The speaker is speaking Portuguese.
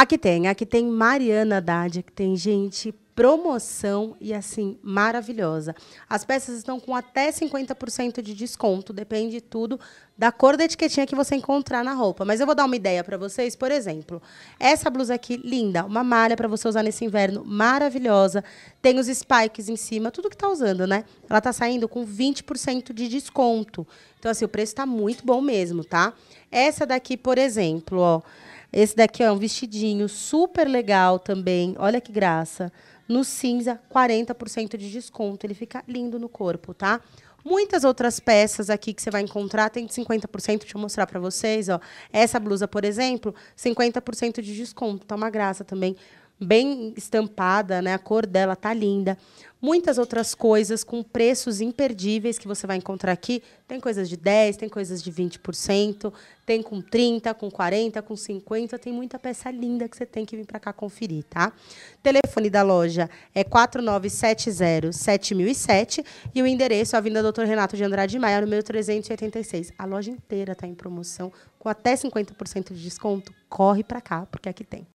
Aqui tem, aqui tem Mariana Haddad, que tem gente promoção e assim maravilhosa. As peças estão com até 50% de desconto, depende de tudo da cor da etiquetinha que você encontrar na roupa. Mas eu vou dar uma ideia para vocês, por exemplo, essa blusa aqui linda, uma malha para você usar nesse inverno, maravilhosa. Tem os spikes em cima, tudo que tá usando, né? Ela tá saindo com 20% de desconto. Então assim, o preço tá muito bom mesmo, tá? Essa daqui, por exemplo, ó, esse daqui ó, é um vestidinho super legal também. Olha que graça. No cinza, 40% de desconto. Ele fica lindo no corpo, tá? Muitas outras peças aqui que você vai encontrar tem de 50%, deixa eu mostrar para vocês, ó. Essa blusa, por exemplo, 50% de desconto, tá uma graça também bem estampada, né? A cor dela tá linda. Muitas outras coisas com preços imperdíveis que você vai encontrar aqui. Tem coisas de 10, tem coisas de 20%, tem com 30, com 40, com 50, tem muita peça linda que você tem que vir para cá conferir, tá? telefone da loja é 4970-7007 e o endereço é a Vinda Dr. Renato de Andrade Maia, número 386. A loja inteira está em promoção com até 50% de desconto. Corre para cá, porque aqui tem.